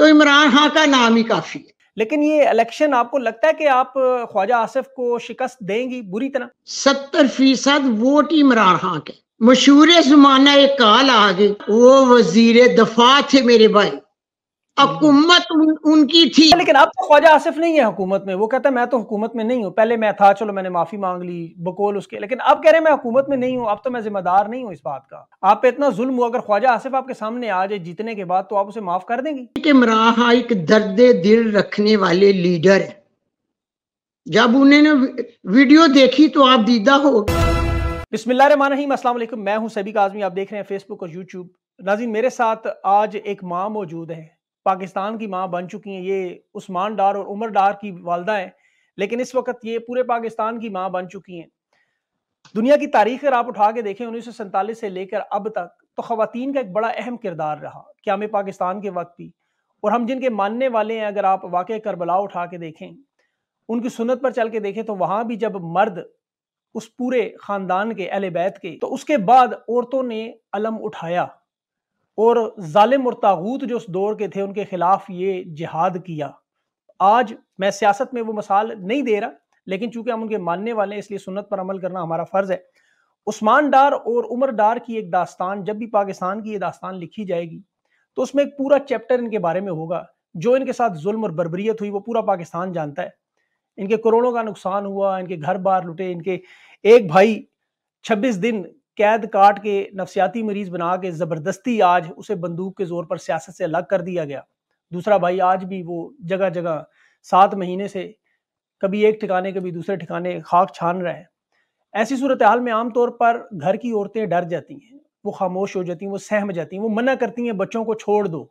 तो इमरान खान का नाम ही काफी है लेकिन ये इलेक्शन आपको लगता है कि आप ख्वाजा आसिफ को शिकस्त देंगी बुरी तरह सत्तर फीसद वोट इमरान खान के मशहूर जमाना एक काल आ गई वो वजीर दफा थे मेरे भाई हुकूमत उन, उनकी थी हाँ, लेकिन अब तो ख्वाजा आसिफ नहीं है हुकूमत में वो कहता है मैं तो हुकूमत में नहीं हूँ पहले मैं था चलो मैंने माफी मांग ली बकोल उसके लेकिन अब कह रहे हैं मैं हुकूमत में नहीं हूँ अब तो मैं जिम्मेदार नहीं हूँ इस बात का आप पे इतना जुल्म हुआ अगर ख्वाजा आसिफ आपके सामने आ जाए जीतने के बाद तो आप उसे माफ कर देंगे एक दर्द दिल रखने वाले लीडर जब उन्होंने वीडियो देखी तो आप दीदा हो बिस्मिल्लाम मैं हूँ सभी काजमी आप देख रहे हैं फेसबुक और यूट्यूब नाजिन मेरे साथ आज एक माँ मौजूद है पाकिस्तान की माँ बन चुकी हैं ये उस्मान डार और उमर डार की वालदा हैं लेकिन इस वक्त ये पूरे पाकिस्तान की माँ बन चुकी हैं दुनिया की तारीख अगर आप उठा के देखें उन्नीस से लेकर अब तक तो खातन का एक बड़ा अहम किरदार रहा क्या मैं पाकिस्तान के वक्त भी और हम जिनके मानने वाले हैं अगर आप वाक़ करबला उठा के देखें उनकी सुनत पर चल के देखें तो वहाँ भी जब मर्द उस पूरे ख़ानदान के अहल बैत के तो उसके बाद औरतों ने अलम उठाया और ालिम और तागूत जो उस दौर के थे उनके ख़िलाफ़ ये जिहाद किया आज मैं सियासत में वो मिसाल नहीं दे रहा लेकिन चूंकि हम उनके मानने वाले हैं इसलिए सुन्नत पर अमल करना हमारा फ़र्ज़ है उस्मान डार और उमर डार की एक दास्तान जब भी पाकिस्तान की ये दास्तान लिखी जाएगी तो उसमें एक पूरा चैप्टर इनके बारे में होगा जो इनके साथ जुल्म और बरबरीत हुई वो पूरा पाकिस्तान जानता है इनके करोड़ों का नुकसान हुआ इनके घर बार लुटे इनके एक भाई 26 दिन कैद काट के नफसियाती मरीज बना के ज़बरदस्ती आज उसे बंदूक के ज़ोर पर सियासत से अलग कर दिया गया दूसरा भाई आज भी वो जगह जगह सात महीने से कभी एक ठिकाने कभी दूसरे ठिकाने खाक छान रहे हैं ऐसी सूरत हाल में आमतौर पर घर की औरतें डर जाती हैं वो खामोश हो जाती हैं वो सहम जाती हैं वो मना करती हैं बच्चों को छोड़ दो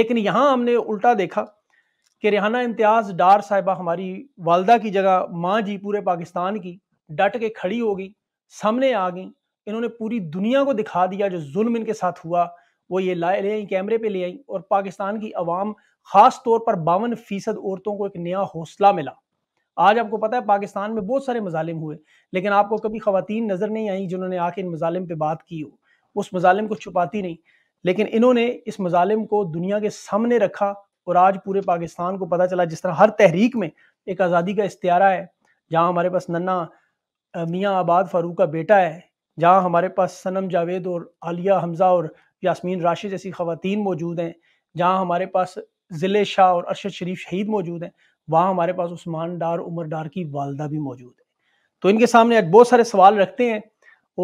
लेकिन यहाँ हमने उल्टा देखा कि रिहाना इम्तियाज़ डार साहिबा हमारी वालदा की जगह माँ जी पूरे पाकिस्तान की डट के खड़ी हो गई सामने आ गई इन्होंने पूरी दुनिया को दिखा दिया जो जुल्म इनके साथ हुआ वो ये लाए ले आई कैमरे पे ले आई और पाकिस्तान की आवाम खास तौर पर बावन फीसद औरतों को एक नया हौसला मिला आज आपको पता है पाकिस्तान में बहुत सारे मजालिम हुए लेकिन आपको कभी खातन नज़र नहीं आई जिन्होंने आके इन मजालिम पे बात की हो उस मजालिम को छुपाती नहीं लेकिन इन्होंने इस मजालिम को दुनिया के सामने रखा और आज पूरे पाकिस्तान को पता चला जिस तरह हर तहरीक में एक आज़ादी का इस्तारा है जहाँ हमारे पास नन्ना मियाँ आबाद फारूक का बेटा है जहाँ हमारे पास सनम जावेद और आलिया हमज़ा और यासमीन राशि जैसी खवतिन मौजूद हैं जहाँ हमारे पास ज़िले शाह और अरशद शरीफ शहीद मौजूद हैं वहाँ हमारे पास उस्मान डार उमर डार की वालदा भी मौजूद है तो इनके सामने आज बहुत सारे सवाल रखते हैं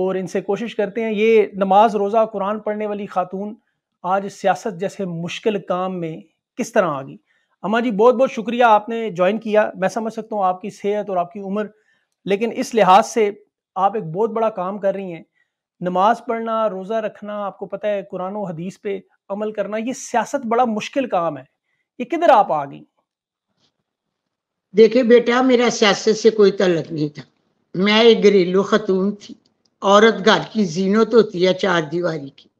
और इनसे कोशिश करते हैं ये नमाज रोज़ा कुरान पढ़ने वाली खातून आज सियासत जैसे मुश्किल काम में किस तरह आ गई अम्मा जी बहुत बहुत शुक्रिया आपने ज्वाइन किया मैं समझ सकता हूँ आपकी सेहत और आपकी उम्र लेकिन इस लिहाज से आप एक बहुत बड़ा काम कर रही हैं नमाज पढ़ना रोज़ा रखना आपको पता है कुरान और हदीस पे अमल करना ये सियासत बड़ा मुश्किल काम है ये किधर आप आ गई देखिए बेटा मेरा सियासत से कोई तलक नहीं था मैं एक घरेलू खतून थी औरत घर की जीनत होती है चार दीवारी की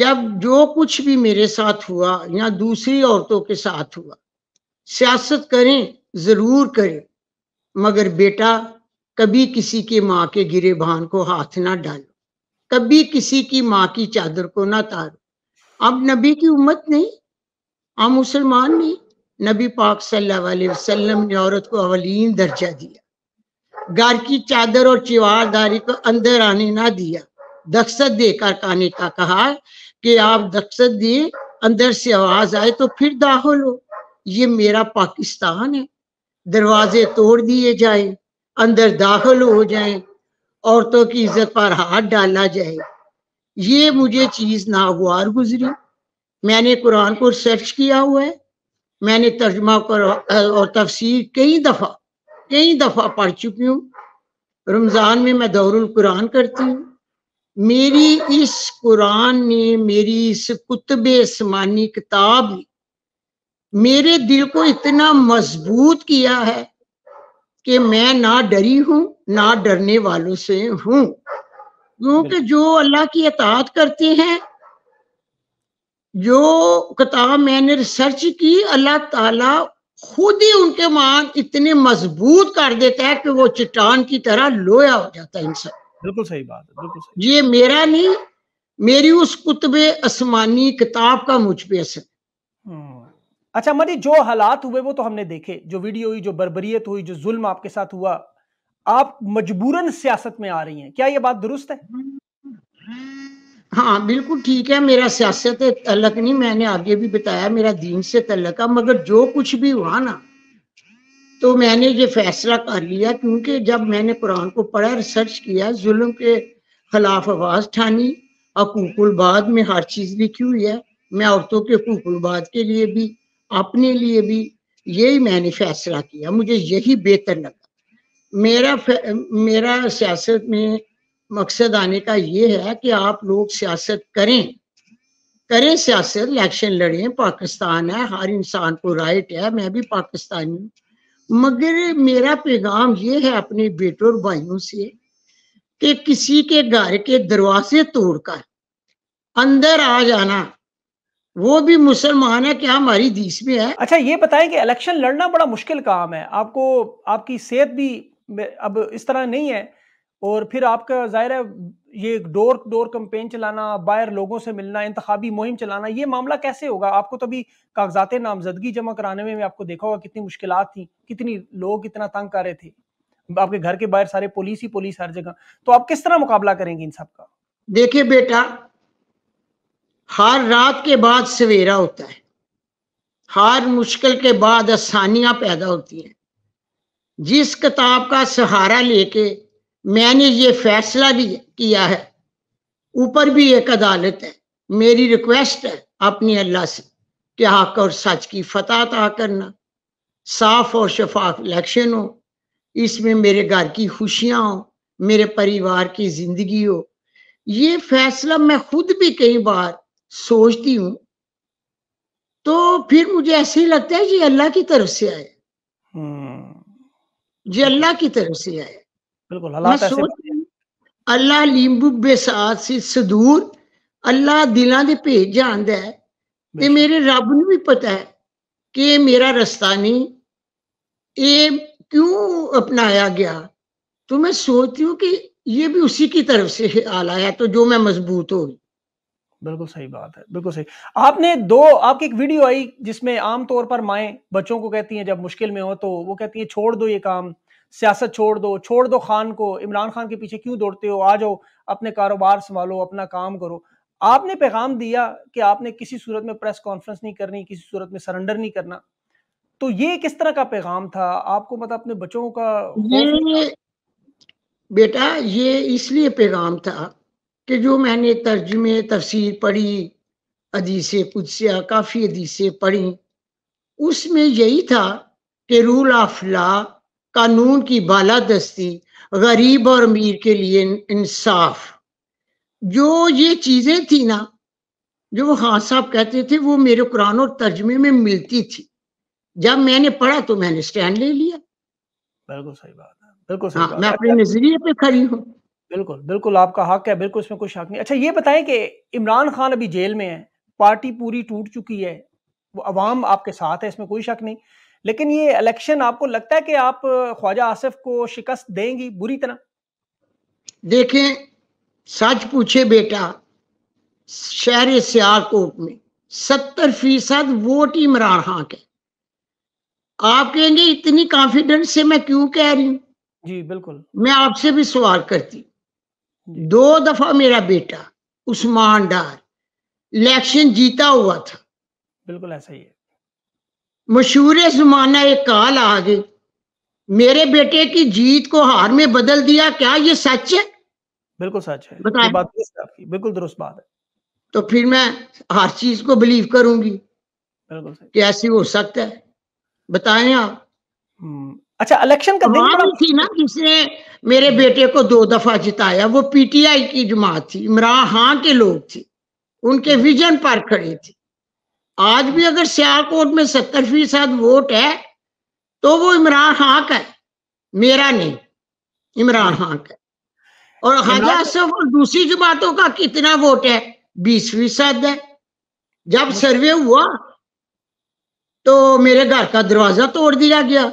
जब जो कुछ भी मेरे साथ हुआ या दूसरी औरतों के साथ हुआ सियासत करें ज़रूर करें मगर बेटा कभी किसी की माँ के गिरे भान को हाथ ना डालो कभी किसी की माँ की चादर को ना तारो आप नबी की उम्मत नहीं आप मुसलमान नहीं नबी पाक सल्लल्लाहु अलैहि वसल्लम ने औरत को अवलीन दर्जा दिया घर की चादर और चिवारदारी को अंदर आने ना दिया दक्षत देकर आने का कहा कि आप दक्षत दिए अंदर से आवाज आए तो फिर दाखिल हो ये मेरा पाकिस्तान है दरवाजे तोड़ दिए जाए अंदर दाखिल हो जाए औरतों की इज्जत पर हाथ डालना जाए ये मुझे चीज नागवार गुजरी मैंने कुरान को सर्च किया हुआ है मैंने तर्जमा कर और तफसीर कई दफ़ा कई दफ़ा पढ़ चुकी हूँ रमज़ान में मैं दौरुल कुरान करती हूँ मेरी इस कुरान ने मेरी इस कुतब समानी किताब ने मेरे दिल को इतना मजबूत किया है कि मैं ना डरी हूं ना डरने वालों से हूं क्योंकि जो अल्लाह की अतात करते हैं जो किताब मैंने रिसर्च की अल्लाह ताला खुद ही उनके मान इतने मजबूत कर देता है कि वो चट्टान की तरह लोया हो जाता है इंसान बिल्कुल सही बात है बिल्कुल सही ये मेरा नहीं मेरी उस कुतब आसमानी किताब का मुझ पे असर हम्म। अच्छा मरी जो हालात हुए वो तो हमने देखे जो वीडियो हुई जो बरबरीत हुई जो जुल्म आपके साथ हुआ आप मजबूरन सियासत में आ रही हैं क्या ये बात दुरुस्त है हाँ बिल्कुल ठीक है मेरा सियासत तलक नहीं मैंने आगे भी बताया मेरा दीन से तलक है मगर जो कुछ भी हुआ ना तो मैंने ये फैसला कर लिया क्योंकि जब मैंने कुरान को पढ़ा रिसर्च किया जुल्म के खिलाफ आवाज ठानी हकूकुलबाद में हर चीज लिखी हुई है मैं औरतों के हकूकुलबाद के लिए भी अपने लिए भी यही मैंने फैसला किया मुझे यही बेहतर लगा मेरा मेरा सियासत में मकसद आने का ये है कि आप लोग सियासत करें करें सियासत इलेक्शन लड़ें पाकिस्तान है हर इंसान को राइट है मैं भी पाकिस्तानी हूँ मगर मेरा पैगाम ये है अपने बेटों और भाइयों से कि किसी के घर के दरवाजे तोड़कर अंदर आ जाना वो भी मुसलमान है क्या हमारी दीस में है अच्छा ये बताएं कि इलेक्शन लड़ना बड़ा मुश्किल काम है आपको आपकी सेहत भी अब इस तरह नहीं है और फिर आपका जाहिर है ये डोर डोर कंपेन चलाना बाहर लोगों से मिलना इंतबी मुहिम चलाना ये मामला कैसे होगा आपको तो अभी कागजात नामजदगी जमा कराने में आपको देखा होगा कितनी मुश्किल थी कितनी लोग इतना तंग कर रहे थे आपके घर के बाहर सारे पुलिस ही पुलिस हर जगह तो आप किस तरह मुकाबला करेंगे इन सब का देखिए बेटा हर रात के बाद सवेरा होता है हर मुश्किल के बाद आसानियां पैदा होती हैं जिस किताब का सहारा लेके मैंने ये फैसला भी किया है ऊपर भी एक अदालत है मेरी रिक्वेस्ट है अपनी अल्लाह से कि हक और सच की फतह अता करना साफ और शफाफ इलेक्शन हो इसमें मेरे घर की खुशियाँ हो मेरे परिवार की जिंदगी हो ये फैसला मैं खुद भी कई बार सोचती हूं तो फिर मुझे ऐसे ही लगता है जी अल्लाह की तरफ से आए जी हम्म। अल्लाह की तरफ से आए अल्लाह लींबू बेसात से सदूर अल्लाह दिलों के भेज जानता है ते मेरे रब न भी पता है कि मेरा ਮੇਰਾ नहीं क्यों अपनाया गया तो मैं सोचती हूँ कि ये भी उसी की तरफ से आला है तो जो मैं मजबूत होगी बिल्कुल सही बात है बिल्कुल सही आपने दो आपकी एक वीडियो आई जिसमें आमतौर पर माएँ बच्चों को कहती हैं जब मुश्किल में हो तो वो कहती हैं छोड़ दो ये काम सियासत छोड़ दो छोड़ दो खान को इमरान खान के पीछे क्यों दौड़ते हो आ जाओ अपने कारोबार संभालो अपना काम करो आपने पैगाम दिया कि आपने किसी सूरत में प्रेस कॉन्फ्रेंस नहीं करनी किसी सूरत में सरेंडर नहीं करना तो ये किस तरह का पैगाम था आपको मतलब अपने बच्चों का ये बेटा ये इसलिए पैगाम था कि जो मैंने तर्जमे तफसीर पढ़ी अदीस कुदसिया काफ़ी अदीसें पढ़ी उसमें यही था कि रूल ऑफ लॉ कानून की बालादस्ती गरीब और अमीर के लिए इंसाफ जो ये चीज़ें थी ना जो वो खान साहब कहते थे वो मेरे कुरान और तर्जमे में मिलती थी जब मैंने पढ़ा तो मैंने स्टैंड ले लिया बिल्कुल सही बात है बिल्कुल सही हाँ, बात मैं अपने नजरिए पे खड़ी हूँ बिल्कुल बिल्कुल आपका हक है बिल्कुल इसमें कोई शक नहीं अच्छा ये बताएं कि इमरान खान अभी जेल में है पार्टी पूरी टूट चुकी है वो अवाम आपके साथ है इसमें कोई शक नहीं लेकिन ये इलेक्शन आपको लगता है कि आप ख्वाजा आसिफ को शिकस्त देंगी बुरी तरह देखें सच पूछे बेटा शहर सियालकोट में सत्तर फीसद वोट इमरान खान के आप कहेंगे इतनी कॉन्फिडेंस से मैं क्यों कह रही हूँ जी बिल्कुल मैं आपसे भी सवाल करती दो दफा मेरा बेटा उस्मान डार इलेक्शन जीता हुआ था बिल्कुल ऐसा ही है मशहूर जमाना एक काल आ गई मेरे बेटे की जीत को हार में बदल दिया क्या ये सच है बिल्कुल सच है बताए बात तो आपकी बिल्कुल दुरुस्त बात है तो फिर मैं हर चीज को बिलीव करूंगी बिल्कुल सही। कि ऐसी हो सकता है बताएं आप हम्म, अच्छा इलेक्शन का दिन बड़ा थी ना जिसने मेरे बेटे को दो दफा जिताया वो पीटीआई की जमात थी इमरान खान के लोग थे उनके विजन पर खड़े थे आज भी अगर सियालकोट में सत्तर फीसद वोट है तो वो इमरान खान का है मेरा नहीं इमरान खान का और हाजा असफ और दूसरी जमातों का कितना वोट है बीस फीसद है जब हाँ। सर्वे हुआ तो मेरे घर का दरवाजा तोड़ दिया गया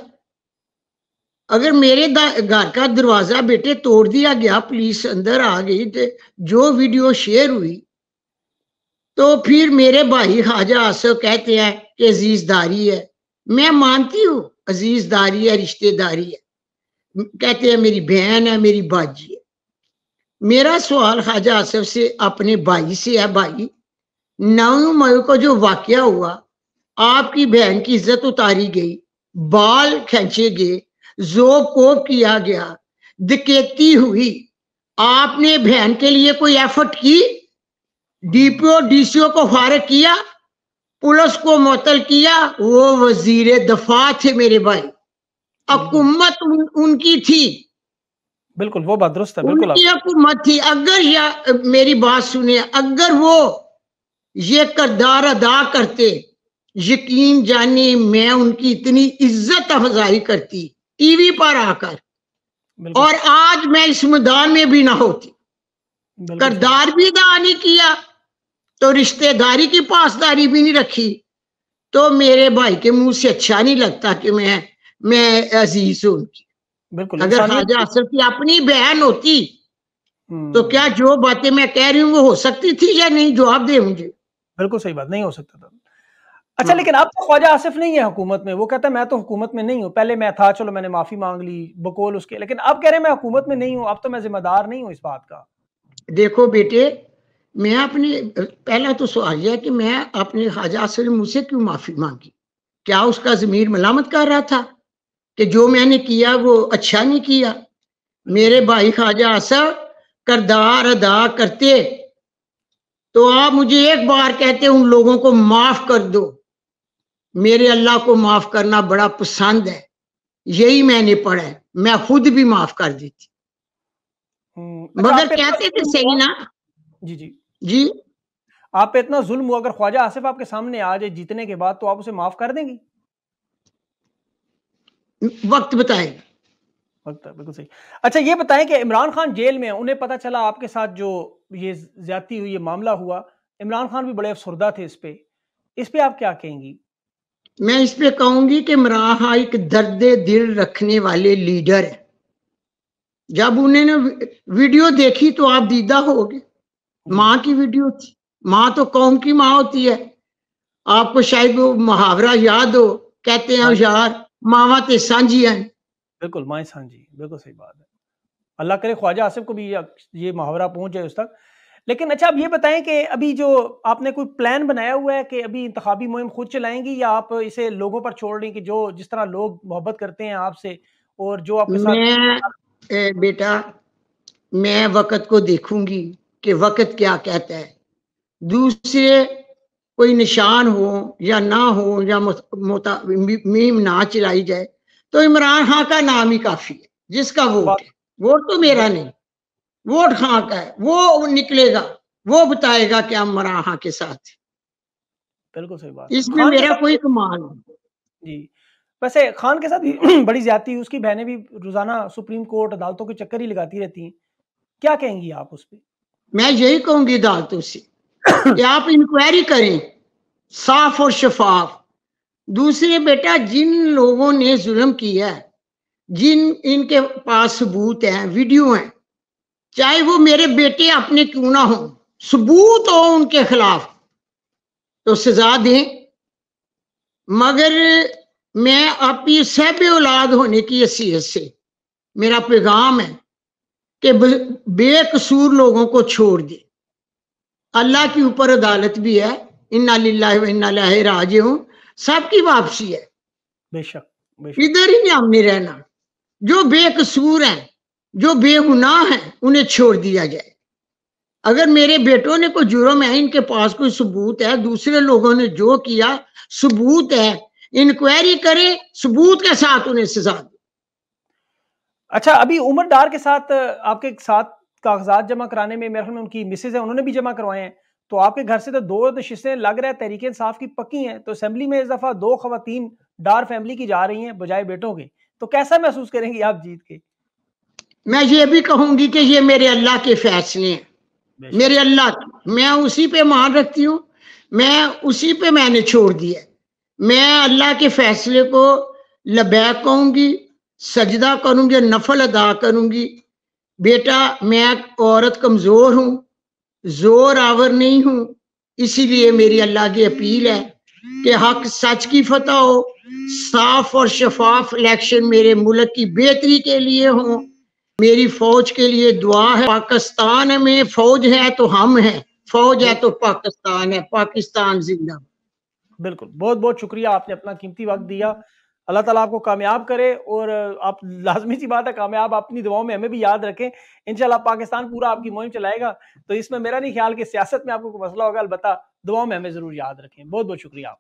अगर मेरे घर का दरवाजा बेटे तोड़ दिया गया पुलिस अंदर आ गई तो जो वीडियो शेयर हुई तो फिर मेरे भाई खाजा आसफ कहते हैं कि अजीजदारी है मैं मानती हूँ अजीजदारी है रिश्तेदारी है कहते हैं मेरी बहन है मेरी बाजी है मेरा सवाल ख्वाजा आसफ से अपने भाई से है भाई नौ मई को जो वाक्य हुआ आपकी बहन की इज्जत उतारी गई बाल खेचे गए जो को किया गया दिकेती हुई आपने बहन के लिए कोई एफर्ट की डीपीओ डीसीओ को फारग किया पुलिस को मुतल किया वो वजीर दफा थे मेरे भाई हकूमत हम्म। उन, उनकी थी बिल्कुल वो बात दुरुस्त है बिल्कुल उनकी हुकूमत थी अगर या मेरी बात सुने अगर वो ये करदार अदा करते यकीन जानी मैं उनकी इतनी इज्जत अफजाई करती टीवी पर आकर और आज मैं इस मैदान में भी ना होती करदार भी अदा नहीं किया तो रिश्तेदारी की पासदारी भी नहीं रखी तो मेरे भाई के मुंह से अच्छा नहीं लगता कि मैं मैं अजीज हूं उनकी बिल्कुल अगर खाजा असर की अपनी बहन होती हम्म। तो क्या जो बातें मैं कह रही हूँ वो हो सकती थी या नहीं जवाब दे मुझे बिल्कुल सही बात नहीं हो सकता था अच्छा हाँ। लेकिन अब तो ख्वाजा आसिफ नहीं है हुकूमत में वो कहता है मैं तो हुकूमत में नहीं हूँ पहले मैं था चलो मैंने माफी मांग ली बकोल उसके लेकिन अब कह रहे हैं मैं हुकूमत में नहीं हूँ अब तो मैं जिम्मेदार नहीं हूँ इस बात का देखो बेटे मैं अपने पहला तो सवाल यह कि मैं अपने ख्वाजा आसिफ मुझसे क्यों माफी मांगी क्या उसका जमीर मलामत कर रहा था कि जो मैंने किया वो अच्छा नहीं किया मेरे भाई ख्वाजा आसफ करदार अदा करते तो आप मुझे एक बार कहते उन लोगों को माफ कर दो मेरे अल्लाह को माफ करना बड़ा पसंद है यही मैंने पढ़ा है मैं खुद भी माफ कर दी थी हम्म, अच्छा, मगर कहते थे तो सही ना जी जी जी आप पे इतना जुल्म हुआ अगर ख्वाजा आसिफ आपके सामने आ जाए जीतने के बाद तो आप उसे माफ कर देंगी वक्त बताएगा बिल्कुल सही अच्छा ये बताएं कि इमरान खान जेल में उन्हें पता चला आपके साथ जो ये ज्यादा हुई ये मामला हुआ इमरान खान भी बड़े अफसरदा थे इस पे इस पे आप क्या कहेंगी मैं इस पे कहूंगी कि मराहा एक दर्द दिल रखने वाले लीडर है जब उन्होंने वीडियो देखी तो आप दीदा हो गए माँ की वीडियो थी माँ तो कौम की माँ होती है आपको शायद वो मुहावरा याद हो कहते हैं यार हाँ मावा ते सांझी हैं बिल्कुल माए सांझी बिल्कुल सही बात है अल्लाह करे ख्वाजा आसिफ को भी ये मुहावरा पहुंच जाए उस तक लेकिन अच्छा आप ये बताएं कि अभी जो आपने कोई प्लान बनाया हुआ है कि अभी इंतबी मुहिम खुद चलाएंगी या आप इसे लोगों पर छोड़ रही कि जो जिस तरह लोग मोहब्बत करते हैं आपसे और जो आपके साथ मैं, ए, बेटा मैं वक्त को देखूंगी कि वक्त क्या कहता है दूसरे कोई निशान हो या ना हो या मीम ना चलाई जाए तो इमरान खां का नाम ही काफी है जिसका वोट है वोट तो मेरा नहीं वोट कहाँ का है वो निकलेगा वो बताएगा कि हम मराहा के साथ बिल्कुल सही बात इसमें मेरा कोई कमाल जी वैसे खान के साथ बड़ी ज्यादा उसकी बहनें भी रोजाना सुप्रीम कोर्ट अदालतों के चक्कर ही लगाती रहती हैं क्या कहेंगी आप उस पर मैं यही कहूंगी अदालतों से कि आप इंक्वायरी करें साफ और शफाफ दूसरे बेटा जिन लोगों ने जुल्म किया है जिन इनके पास सबूत हैं वीडियो हैं चाहे वो मेरे बेटे अपने क्यों ना हो सबूत हो उनके खिलाफ तो सजा दें मगर मैं आपकी सहब औलाद होने की हैसियत से मेरा पैगाम है कि बेकसूर लोगों को छोड़ दे अल्लाह के ऊपर अदालत भी है इन्ना इन्ना राज सबकी वापसी है बेशक इधर ही हमने रहना जो बेकसूर हैं जो बेगुनाह है उन्हें छोड़ दिया जाए अगर मेरे बेटों ने कोई जुर्म है इनके पास कोई सबूत है दूसरे लोगों ने जो किया सबूत है इंक्वायरी करे सबूत के साथ उन्हें सजा दे अच्छा अभी उमर डार के साथ आपके साथ कागजात जमा कराने में मेरे ख्याल में उनकी मिसेज है उन्होंने भी जमा करवाए हैं तो आपके घर से तो दो नशिस्तें लग रहा है तरीके इंसाफ की पक्की हैं तो असेंबली में इस दफा दो खातन डार फैमिली की जा रही हैं बजाय बेटों के तो कैसा महसूस करेंगी आप जीत के मैं ये भी कहूंगी कि ये मेरे अल्लाह के फैसले हैं मेरे अल्लाह मैं उसी पे मान रखती हूँ मैं उसी पे मैंने छोड़ दिया मैं अल्लाह के फैसले को लबैक कहूंगी सजदा करूंगी नफल अदा करूंगी बेटा मैं औरत कमज़ोर हूँ जोर आवर नहीं हूँ इसीलिए मेरी अल्लाह की अपील है कि हक सच की फतह हो साफ और शफाफ इलेक्शन मेरे मुल्क की बेहतरी के लिए हों मेरी फौज के लिए दुआ है पाकिस्तान में फौज है तो हम हैं फौज है तो पाकिस्तान है पाकिस्तान जिंदा बिल्कुल बहुत बहुत शुक्रिया आपने अपना कीमती वक्त दिया अल्लाह ताला आपको कामयाब करे और आप लाजमी सी बात है कामयाब अपनी दुआओं में हमें भी याद रखें इनशाला पाकिस्तान पूरा आपकी मुहिम चलाएगा तो इसमें मेरा नहीं ख्याल कि सियासत में आपको कोई मसला होगा अलबत्ता दुआओं में हमें जरूर याद रखें बहुत बहुत शुक्रिया आप